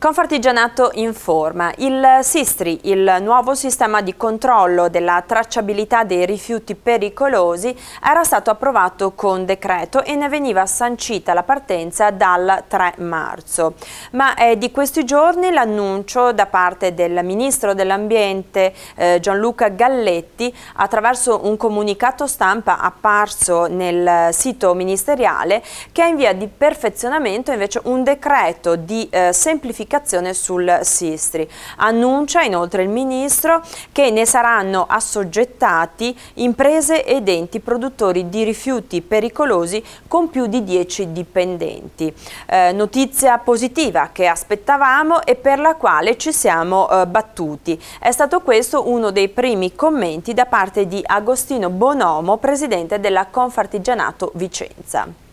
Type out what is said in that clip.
Confartigianato informa, il Sistri, il nuovo sistema di controllo della tracciabilità dei rifiuti pericolosi, era stato approvato con decreto e ne veniva sancita la partenza dal 3 marzo. Ma è eh, di questi giorni l'annuncio da parte del Ministro dell'Ambiente eh, Gianluca Galletti attraverso un comunicato stampa apparso nel sito ministeriale che è in via di perfezionamento invece un decreto di eh, semplificazione pianificazione sul Sistri. Annuncia inoltre il Ministro che ne saranno assoggettati imprese ed enti produttori di rifiuti pericolosi con più di 10 dipendenti. Eh, notizia positiva che aspettavamo e per la quale ci siamo eh, battuti. È stato questo uno dei primi commenti da parte di Agostino Bonomo, presidente della Confartigianato Vicenza.